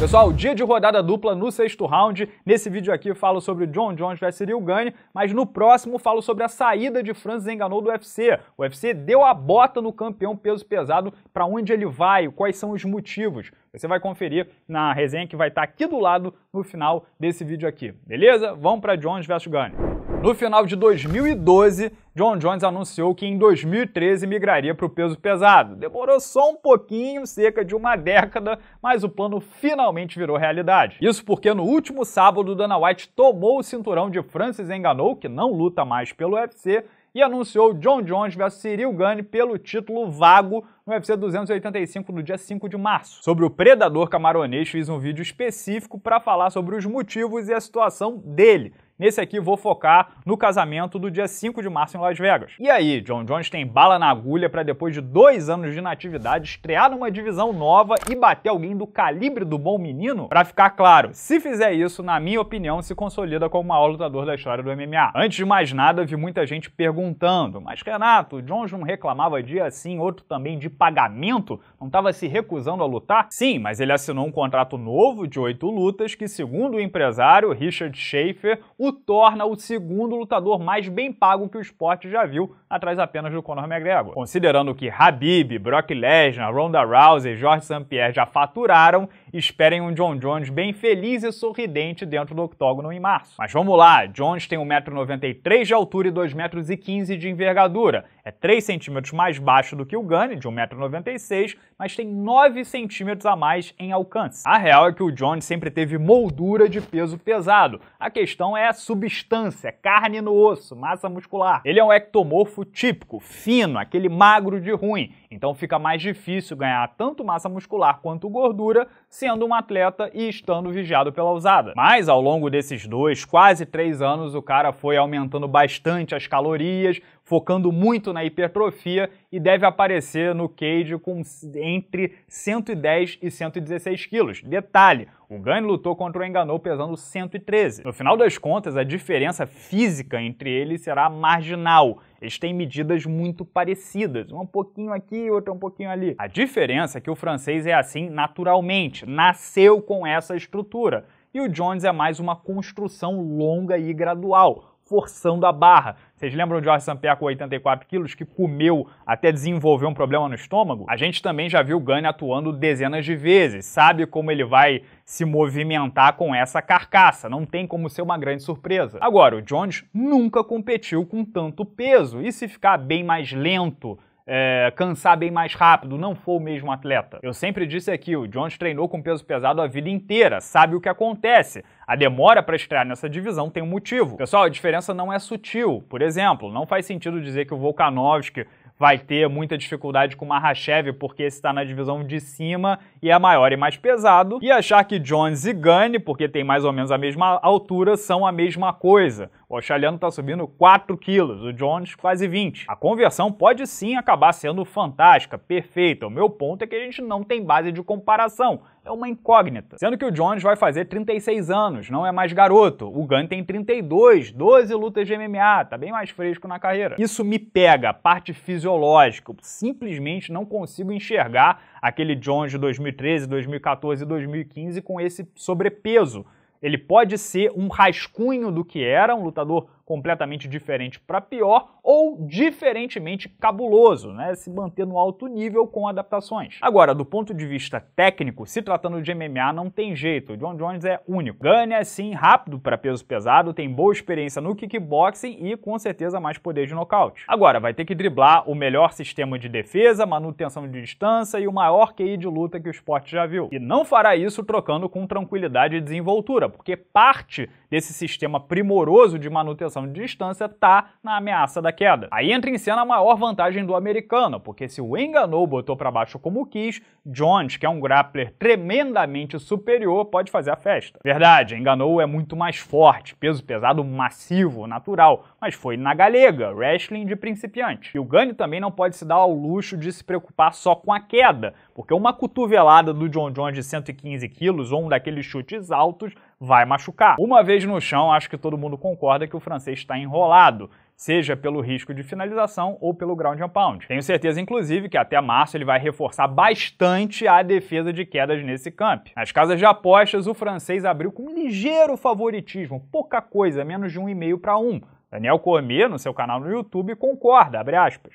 Pessoal, dia de rodada dupla no sexto round. Nesse vídeo aqui eu falo sobre John Jones vs Cyril Gane, mas no próximo falo sobre a saída de Francis Enganou do UFC. O UFC deu a bota no campeão peso pesado, para onde ele vai, quais são os motivos. Você vai conferir na resenha que vai estar tá aqui do lado no final desse vídeo aqui. Beleza? Vamos para Jones vs Gane. No final de 2012, John Jones anunciou que em 2013 migraria para o peso pesado. Demorou só um pouquinho, cerca de uma década, mas o plano finalmente virou realidade. Isso porque no último sábado, Dana White tomou o cinturão de Francis Enganou, que não luta mais pelo UFC, e anunciou John Jones vs Cyril Gane pelo título vago no UFC 285 no dia 5 de março. Sobre o predador camaronês, fiz um vídeo específico para falar sobre os motivos e a situação dele Nesse aqui vou focar no casamento do dia 5 de março em Las Vegas. E aí, John Jones tem bala na agulha para depois de dois anos de inatividade estrear numa divisão nova e bater alguém do calibre do bom menino? Para ficar claro, se fizer isso, na minha opinião, se consolida como o maior lutador da história do MMA. Antes de mais nada, vi muita gente perguntando, mas Renato, Jones não reclamava dia assim, outro também de pagamento? Não estava se recusando a lutar? Sim, mas ele assinou um contrato novo de oito lutas que, segundo o empresário Richard Schaefer, o torna o segundo lutador mais bem pago que o esporte já viu, atrás apenas do Conor McGregor. Considerando que Habib, Brock Lesnar, Ronda Rousey e Jorge St. Pierre já faturaram, esperem um John Jones bem feliz e sorridente dentro do octógono em março. Mas vamos lá, Jones tem 1,93m de altura e 2,15m de envergadura. É 3 centímetros mais baixo do que o Gane, de 1,96m, mas tem 9 centímetros a mais em alcance. A real é que o Jones sempre teve moldura de peso pesado. A questão é substância, carne no osso, massa muscular. Ele é um ectomorfo típico, fino, aquele magro de ruim, então fica mais difícil ganhar tanto massa muscular quanto gordura sendo um atleta e estando vigiado pela usada. Mas ao longo desses dois, quase três anos, o cara foi aumentando bastante as calorias, focando muito na hipertrofia e deve aparecer no cage com entre 110 e 116 quilos. Detalhe, o Gane lutou contra o Enganou pesando 113. No final das contas, a diferença física entre eles será marginal, eles têm medidas muito parecidas, um pouquinho aqui, outro um pouquinho ali. A diferença é que o francês é assim naturalmente, nasceu com essa estrutura. E o Jones é mais uma construção longa e gradual forçando a barra. Vocês lembram de Jorge Sampier com 84 quilos, que comeu até desenvolver um problema no estômago? A gente também já viu o Gane atuando dezenas de vezes, sabe como ele vai se movimentar com essa carcaça, não tem como ser uma grande surpresa. Agora, o Jones nunca competiu com tanto peso, e se ficar bem mais lento, é, cansar bem mais rápido, não for o mesmo atleta. Eu sempre disse aqui, o Jones treinou com peso pesado a vida inteira, sabe o que acontece. A demora para estrear nessa divisão tem um motivo. Pessoal, a diferença não é sutil. Por exemplo, não faz sentido dizer que o Volkanovski vai ter muita dificuldade com Mahashev, porque esse está na divisão de cima e é maior e mais pesado. E achar que Jones e Gane, porque tem mais ou menos a mesma altura, são a mesma coisa. O australiano está subindo 4 quilos, o Jones quase 20. A conversão pode sim acabar sendo fantástica, perfeita. O meu ponto é que a gente não tem base de comparação é uma incógnita. Sendo que o Jones vai fazer 36 anos, não é mais garoto. O Gunn tem 32, 12 lutas de MMA, tá bem mais fresco na carreira. Isso me pega, parte fisiológica. Eu simplesmente não consigo enxergar aquele Jones de 2013, 2014 e 2015 com esse sobrepeso. Ele pode ser um rascunho do que era, um lutador completamente diferente para pior ou diferentemente cabuloso, né? se manter no alto nível com adaptações. Agora, do ponto de vista técnico, se tratando de MMA não tem jeito, o John Jones é único. Ganha sim, rápido para peso pesado, tem boa experiência no kickboxing e com certeza mais poder de nocaute. Agora, vai ter que driblar o melhor sistema de defesa, manutenção de distância e o maior QI de luta que o esporte já viu. E não fará isso trocando com tranquilidade e desenvoltura, porque parte desse sistema primoroso de manutenção noção de distância está na ameaça da queda. Aí entra em cena a maior vantagem do americano, porque se o enganou botou para baixo como quis, Jones, que é um grappler tremendamente superior, pode fazer a festa. Verdade, enganou é muito mais forte, peso pesado massivo, natural, mas foi na galega, wrestling de principiante. E o Gani também não pode se dar ao luxo de se preocupar só com a queda, porque uma cotovelada do John Jones de 115 quilos ou um daqueles chutes altos vai machucar. Uma vez no chão, acho que todo mundo concorda que o francês está enrolado seja pelo risco de finalização ou pelo ground and pound. Tenho certeza, inclusive, que até março ele vai reforçar bastante a defesa de quedas nesse camp. Nas casas de apostas, o francês abriu com ligeiro favoritismo, pouca coisa, menos de 1,5 para 1 Daniel Cormier, no seu canal no YouTube, concorda,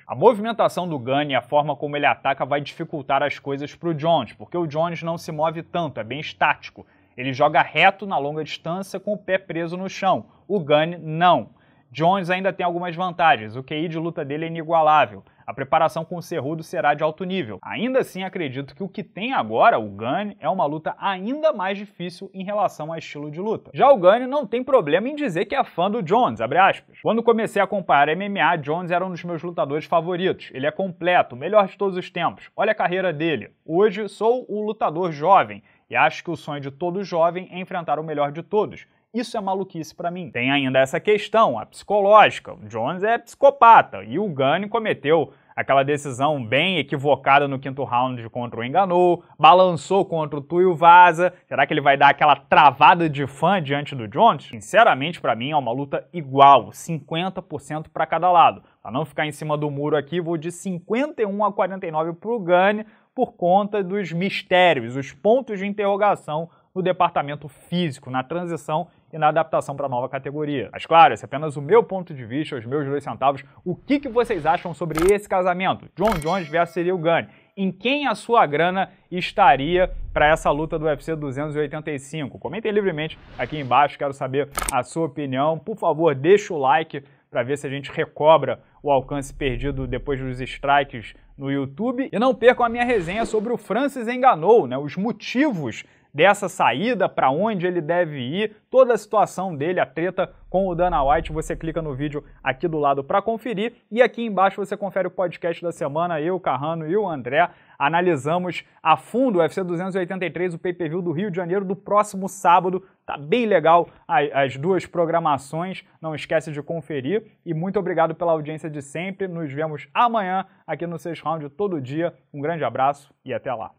A movimentação do Gunn e a forma como ele ataca vai dificultar as coisas para o Jones, porque o Jones não se move tanto, é bem estático. Ele joga reto na longa distância com o pé preso no chão. O Gunn não. Jones ainda tem algumas vantagens, o QI de luta dele é inigualável, a preparação com o Cerrudo será de alto nível. Ainda assim, acredito que o que tem agora, o Gane, é uma luta ainda mais difícil em relação ao estilo de luta. Já o Gane não tem problema em dizer que é fã do Jones, Quando comecei a comparar MMA, Jones era um dos meus lutadores favoritos. Ele é completo, o melhor de todos os tempos. Olha a carreira dele. Hoje sou o lutador jovem e acho que o sonho de todo jovem é enfrentar o melhor de todos isso é maluquice para mim. Tem ainda essa questão, a psicológica. O Jones é psicopata e o Gani cometeu aquela decisão bem equivocada no quinto round contra o Enganou, balançou contra o Tuio Vaza. Será que ele vai dar aquela travada de fã diante do Jones? Sinceramente, para mim é uma luta igual, 50% para cada lado. Para não ficar em cima do muro aqui, vou de 51 a 49 pro Gane por conta dos mistérios, os pontos de interrogação no departamento físico, na transição e na adaptação para a nova categoria. Mas claro, esse é apenas o meu ponto de vista, os meus dois centavos. O que, que vocês acham sobre esse casamento? John Jones versus Cyril Gane em quem a sua grana estaria para essa luta do UFC 285. Comentem livremente aqui embaixo, quero saber a sua opinião. Por favor, deixa o like para ver se a gente recobra o alcance perdido depois dos strikes no YouTube. E não percam a minha resenha sobre o Francis Enganou, né, os motivos dessa saída, para onde ele deve ir, toda a situação dele, a treta com o Dana White, você clica no vídeo aqui do lado para conferir e aqui embaixo você confere o podcast da semana, eu, Carrano e o André analisamos a fundo o UFC 283, o pay-per-view do Rio de Janeiro do próximo sábado. Tá bem legal as duas programações, não esquece de conferir e muito obrigado pela audiência de sempre. Nos vemos amanhã aqui no Seis Round todo dia. Um grande abraço e até lá.